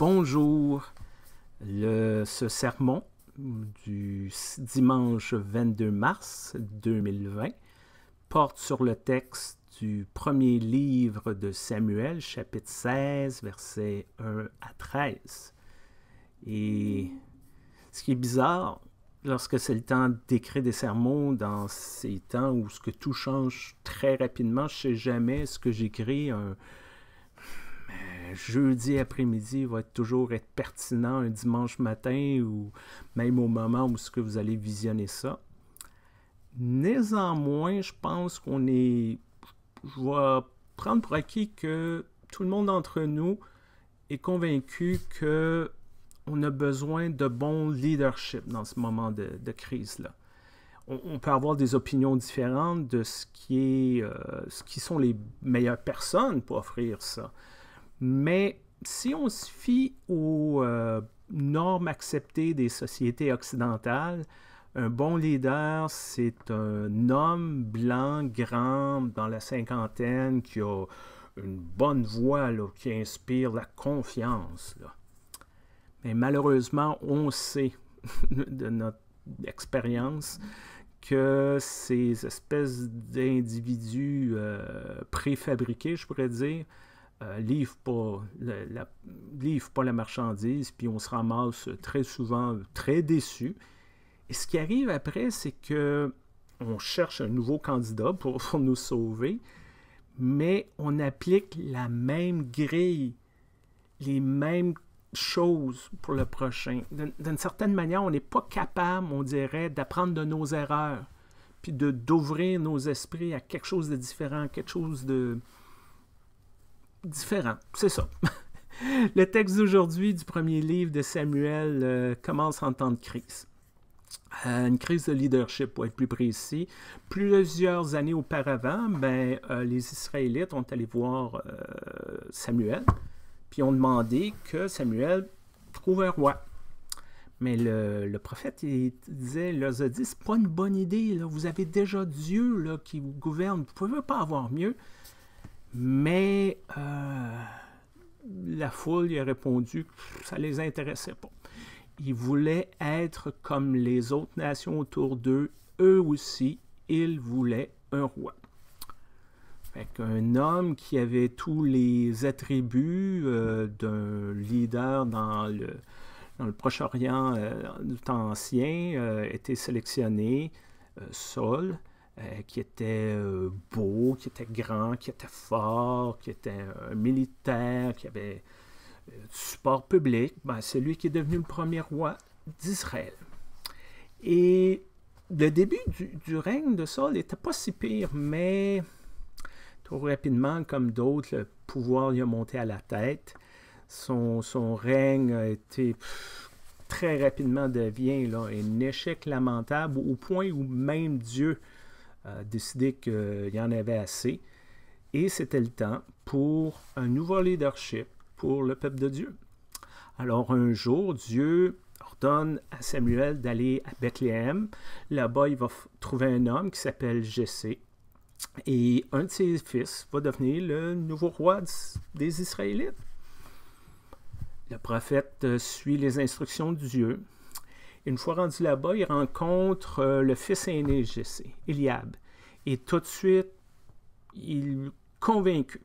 Bonjour. ce sermon du dimanche 22 mars 2020 porte sur le texte du premier livre de Samuel, chapitre 16, versets 1 à 13. Et ce qui est bizarre, lorsque c'est le temps d'écrire des sermons, dans ces temps où ce que tout change très rapidement, je ne sais jamais ce que j'écris, un, jeudi après-midi va toujours être pertinent un dimanche matin ou même au moment où ce que vous allez visionner ça. Néanmoins, je pense qu'on est... Je vais prendre pour acquis que tout le monde entre nous est convaincu que a besoin de bon leadership dans ce moment de, crise-là. On, peut avoir des opinions différentes de ce qui, est, euh, ce qui sont les meilleures personnes pour offrir ça. Mais si on se fie aux euh, normes acceptées des sociétés occidentales, un bon leader, c'est un homme blanc, grand, dans la cinquantaine, qui a une bonne voix, qui inspire la confiance. Mais malheureusement, on sait de notre expérience que ces espèces d'individus euh, préfabriqués, je pourrais dire, euh, livre, pas la, livre pas la marchandise, puis on se ramasse très souvent très déçu. Et ce qui arrive après, c'est que on cherche un nouveau candidat pour, nous sauver, mais on applique la même grille, les mêmes choses pour le prochain. D'une certaine manière, on n'est pas capable, on dirait, d'apprendre de nos erreurs, puis de d'ouvrir nos esprits à quelque chose de différent, quelque chose de, différent. C'est ça. Le texte d'aujourd'hui du premier livre de Samuel euh, commence en temps de crise. Euh, une crise de leadership, pour être plus précis. Plusieurs années auparavant, ben, euh, les Israélites ont allé voir Samuel, puis ont demandé que Samuel trouve un roi. Mais le, prophète disait, leur a dit, c'est pas une bonne idée, vous avez déjà Dieu qui vous gouverne, vous ne pouvez pas avoir mieux. Mais euh, la foule y a répondu que ça ne les intéressait pas. Ils voulaient être comme les autres nations autour d'eux. Eux aussi, ils voulaient un roi. un homme qui avait tous les attributs euh, d'un leader dans le, Proche-Orient euh, temps ancien a euh, était sélectionné. Saul euh, qui était euh, beau, qui était grand, qui était fort, qui était un militaire, qui avait euh, du support public, ben, lui qui est devenu le premier roi d'Israël. Et le début du, règne de Saul n'était pas si pire, mais trop rapidement, comme d'autres, le pouvoir lui a monté à la tête. Son, règne a été très rapidement devient un échec lamentable au point où même Dieu euh, décidé qu'il y en avait assez. Et c'était le temps pour un nouveau leadership pour le peuple de Dieu. Alors un jour, Dieu ordonne à Samuel d'aller à Bethléem. Là-bas, il va trouver un homme qui s'appelle Jessé. Et un de ses fils va devenir le nouveau roi des Israélites. Le prophète suit les instructions de Dieu. Une fois rendu là-bas, il rencontre euh, le fils aîné Jesse, Eliab. Et tout de suite, il est convaincu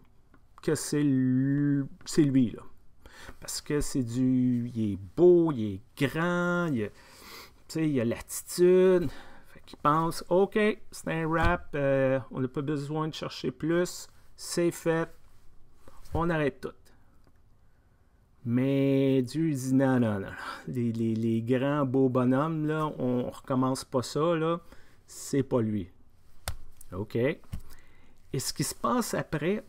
que c'est lui, là. Parce que c'est du... Il est beau, il est grand, il a, l'attitude. Il pense, OK, c'est un rap, euh, on n'a pas besoin de chercher plus, c'est fait, on arrête tout. Mais Dieu dit non, non, non. Les, grands beaux bonhommes, là, on ne recommence pas ça, là. C'est pas lui. OK. Et ce qui se passe après,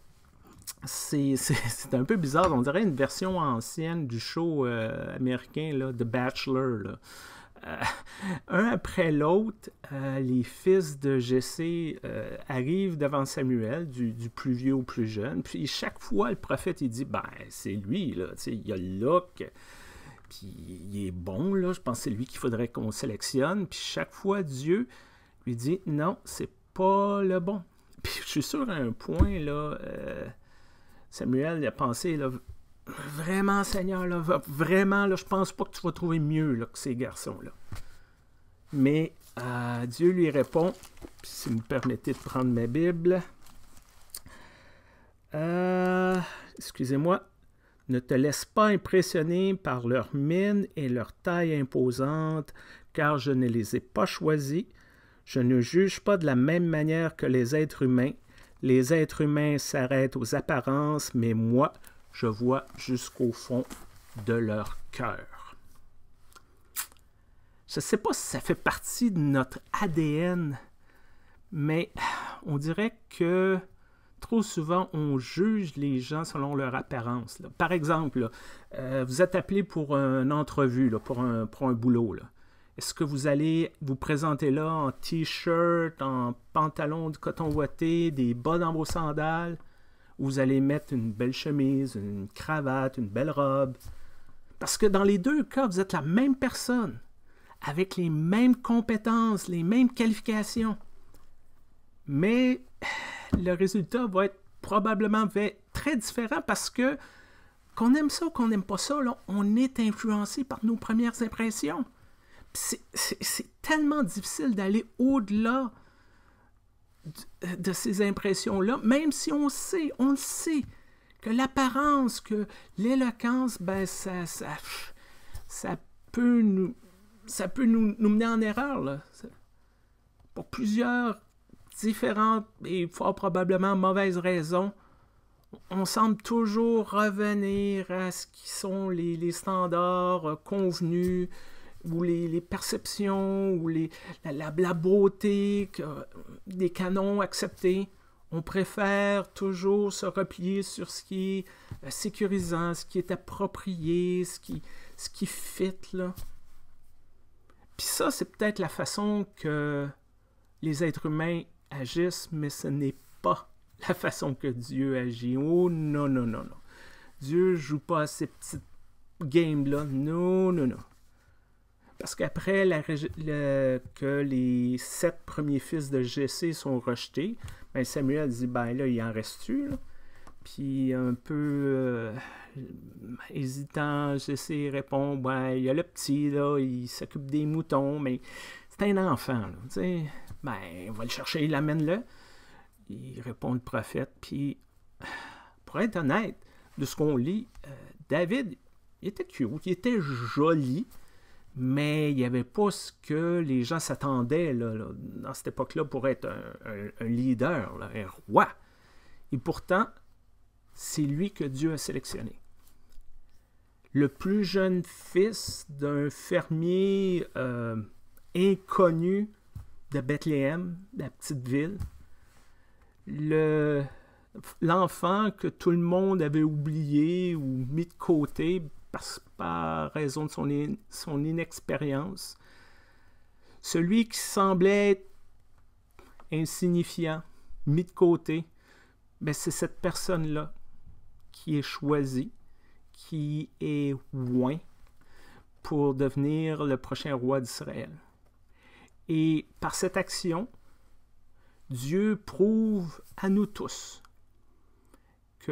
c'est un peu bizarre. On dirait une version ancienne du show euh, américain, The Bachelor. Euh, un après l'autre, euh, les fils de Jessé euh, arrivent devant Samuel, du, plus vieux au plus jeune. Puis chaque fois, le prophète, il dit, ben, c'est lui, là, il a le look, puis il est bon, là, je pense que c'est lui qu'il faudrait qu'on sélectionne. Puis chaque fois, Dieu lui dit, non, c'est pas le bon. Puis je suis sûr à un point, là, Samuel a pensé, là, Vraiment, Seigneur, là, vraiment, là, je pense pas que tu vas trouver mieux que ces garçons-là. Mais euh, Dieu lui répond, si vous me permettez de prendre ma Bible, euh, excusez-moi, ne te laisse pas impressionner par leur mine et leur taille imposante, car je ne les ai pas choisis. Je ne juge pas de la même manière que les êtres humains. Les êtres humains s'arrêtent aux apparences, mais moi, je vois jusqu'au fond de leur cœur. Je ne sais pas si ça fait partie de notre ADN, mais on dirait que trop souvent, on juge les gens selon leur apparence. Par exemple, euh, vous êtes appelé pour une entrevue, pour, un, boulot. Est-ce que vous allez vous présenter là en t-shirt, en pantalon de coton ouaté, des bas dans vos sandales? vous allez mettre une belle chemise, une cravate, une belle robe. Parce que dans les deux cas, vous êtes la même personne, avec les mêmes compétences, les mêmes qualifications. Mais le résultat va être probablement très différent parce que, qu'on aime ça ou qu'on n'aime pas ça, on est influencé par nos premières impressions. C'est tellement difficile d'aller au-delà de ces impressions-là, même si on sait, on le sait, que l'apparence, que l'éloquence, ben ça, ça, ça peut nous, ça peut nous, mener en erreur Pour plusieurs différentes et fort probablement mauvaises raisons, on semble toujours revenir à ce qui sont les standards euh, convenus, ou les, perceptions, ou les, la, la, beauté euh, des canons acceptés. On préfère toujours se replier sur ce qui est euh, sécurisant, ce qui est approprié, ce qui, ce qui fit. Là. Puis ça, c'est peut-être la façon que les êtres humains agissent, mais ce n'est pas la façon que Dieu agit. Oh non, non, non, non. Dieu joue pas à ces petites games-là. Non, non, non. Parce qu'après que les sept premiers fils de Jessé sont rejetés, ben Samuel dit ben là, il en reste-tu Puis un peu euh, hésitant, Jesse répond ben il y a le petit, là, il s'occupe des moutons, mais c'est un enfant, tu sais. Ben, on va le chercher, il l'amène-le. Il répond le prophète, puis pour être honnête, de ce qu'on lit, euh, David, il était cute, il était joli mais il n'y avait pas ce que les gens s'attendaient dans cette époque-là pour être un, leader, un roi. Et pourtant, c'est lui que Dieu a sélectionné. Le plus jeune fils d'un fermier euh, inconnu de Bethléem, la petite ville. l'enfant que tout le monde avait oublié ou mis de côté par raison de son, inexpérience. Celui qui semblait insignifiant, mis de côté, mais ben, c'est cette personne-là qui est choisie, qui est loin pour devenir le prochain roi d'Israël. Et par cette action, Dieu prouve à nous tous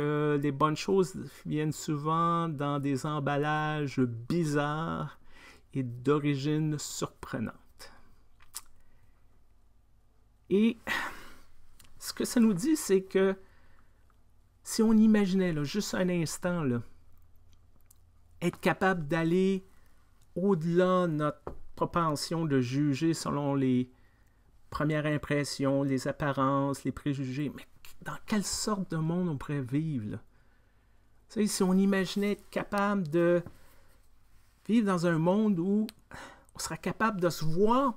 les bonnes choses viennent souvent dans des emballages bizarres et d'origine surprenante. Et ce que ça nous dit, c'est que si on imaginait juste un instant être capable d'aller au-delà de notre propension de juger selon les premières impressions, les apparences, les préjugés, mais dans quelle sorte de monde on pourrait vivre? si on imaginait être capable de vivre dans un monde où on serait capable de se voir,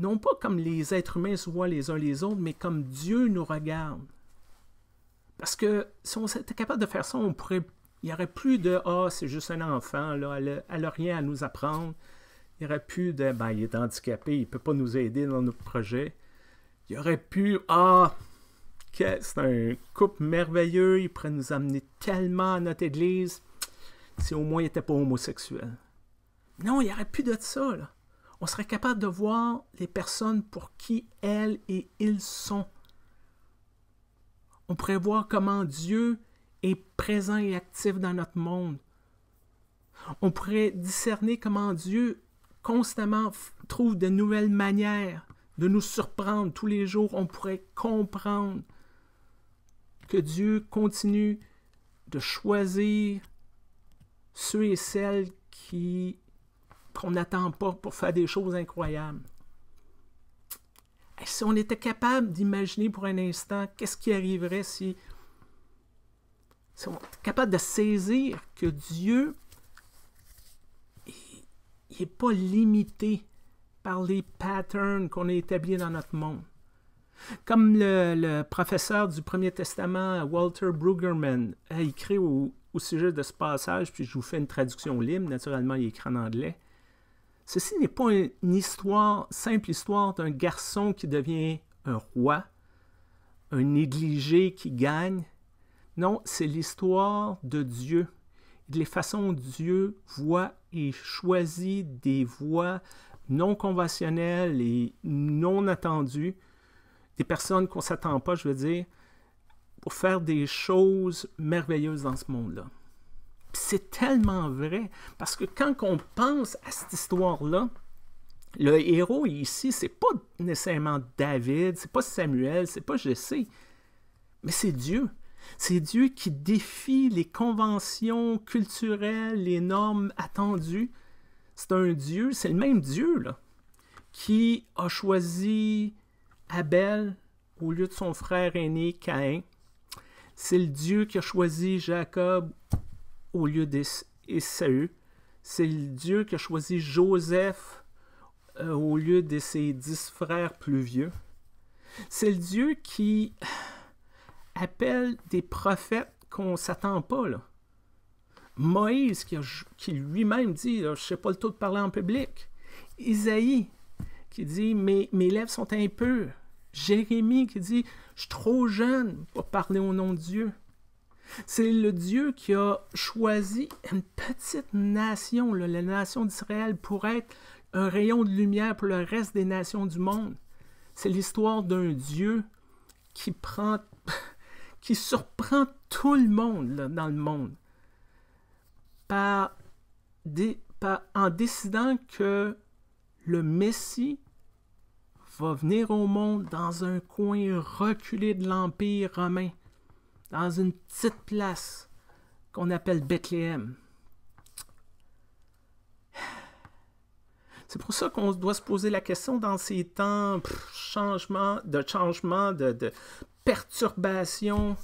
non pas comme les êtres humains se voient les uns les autres, mais comme Dieu nous regarde. Parce que si on était capable de faire ça, on il n'y aurait plus de Ah, c'est juste un enfant, là, elle n'a rien à nous apprendre. Il n'y aurait plus de ben, il est handicapé, il ne peut pas nous aider dans nos projets. Il y aurait plus ah, c'est un couple merveilleux, il pourraient nous amener tellement à notre église si au moins il n'était pas homosexuel. Non, il n'y aurait plus de ça. On serait capable de voir les personnes pour qui elles et ils sont. On pourrait voir comment Dieu est présent et actif dans notre monde. On pourrait discerner comment Dieu constamment trouve de nouvelles manières de nous surprendre tous les jours. On pourrait comprendre que Dieu continue de choisir ceux et celles qui qu'on n'attend pas pour faire des choses incroyables. si on était capable d'imaginer pour un instant qu'est-ce qui arriverait si, si on était capable de saisir que Dieu n'est pas limité par les patterns qu'on a établis dans notre monde. Comme le, professeur du Premier Testament, Walter Brueggemann, a écrit au, sujet de ce passage, puis je vous fais une traduction libre, naturellement il écrit en anglais. Ceci n'est pas une histoire, simple histoire d'un garçon qui devient un roi, un négligé qui gagne. Non, c'est l'histoire de Dieu, de les façons Dieu voit et choisit des voies non conventionnelles et non attendues des personnes qu'on ne s'attend pas, je veux dire, pour faire des choses merveilleuses dans ce monde-là. C'est tellement vrai, parce que quand on pense à cette histoire-là, le héros ici, c'est pas nécessairement David, c'est pas Samuel, c'est pas sais mais c'est Dieu. C'est Dieu qui défie les conventions culturelles, les normes attendues. C'est un Dieu, c'est le même Dieu qui a choisi Abel au lieu de son frère aîné Caïn. C'est le Dieu qui a choisi Jacob au lieu d'Esaü. C'est le Dieu qui a choisi Joseph euh, au lieu de ses dix frères plus vieux. C'est le Dieu qui appelle des prophètes qu'on ne s'attend pas. Là. Moïse qui, lui-même dit, je ne sais pas le tout de parler en public. Isaïe qui dit, mes, mes lèvres sont impures. Jérémie qui dit Je suis trop jeune pour parler au nom de Dieu. C'est le Dieu qui a choisi une petite nation, la nation d'Israël, pour être un rayon de lumière pour le reste des nations du monde. C'est l'histoire d'un Dieu qui prend, qui surprend tout le monde dans le monde en décidant que le Messie va venir au monde dans un coin reculé de l'Empire romain, dans une petite place qu'on appelle Bethléem. C'est pour ça qu'on doit se poser la question dans ces temps changement, de changement, de, perturbation.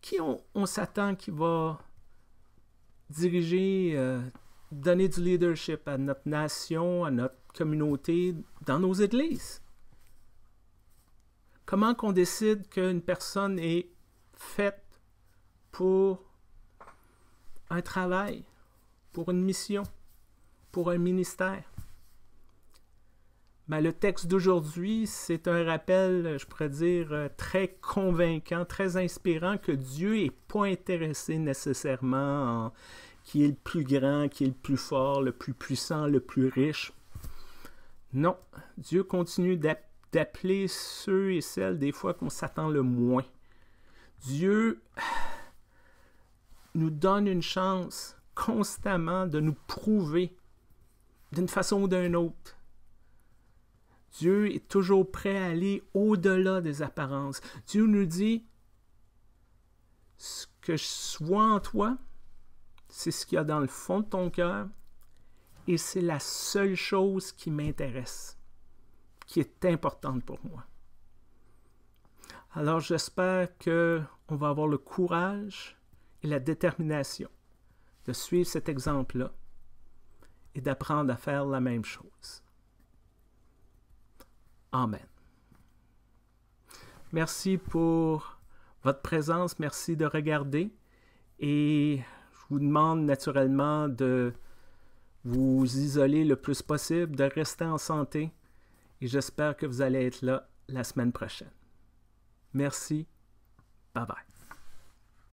Qui on, s'attend qui va diriger, euh, donner du leadership à notre nation, à notre communauté, dans nos églises. Comment qu'on décide qu'une personne est faite pour un travail, pour une mission, pour un ministère? Ben, le texte d'aujourd'hui, c'est un rappel, je pourrais dire, euh, très convaincant, très inspirant que Dieu n'est pas intéressé nécessairement en qui est le plus grand, qui est le plus fort, le plus puissant, le plus riche. Non, Dieu continue d'appeler ceux et celles des fois qu'on s'attend le moins. Dieu nous donne une chance constamment de nous prouver d'une façon ou d'une autre. Dieu est toujours prêt à aller au-delà des apparences. Dieu nous dit, ce que je vois en toi, c'est ce qu'il y a dans le fond de ton cœur, et c'est la seule chose qui m'intéresse, qui est importante pour moi. Alors j'espère que on va avoir le courage et la détermination de suivre cet exemple-là et d'apprendre à faire la même chose. Amen. Merci pour votre présence, merci de regarder et je vous demande naturellement de vous isoler le plus possible, de rester en santé et j'espère que vous allez être là la semaine prochaine. Merci. Bye bye.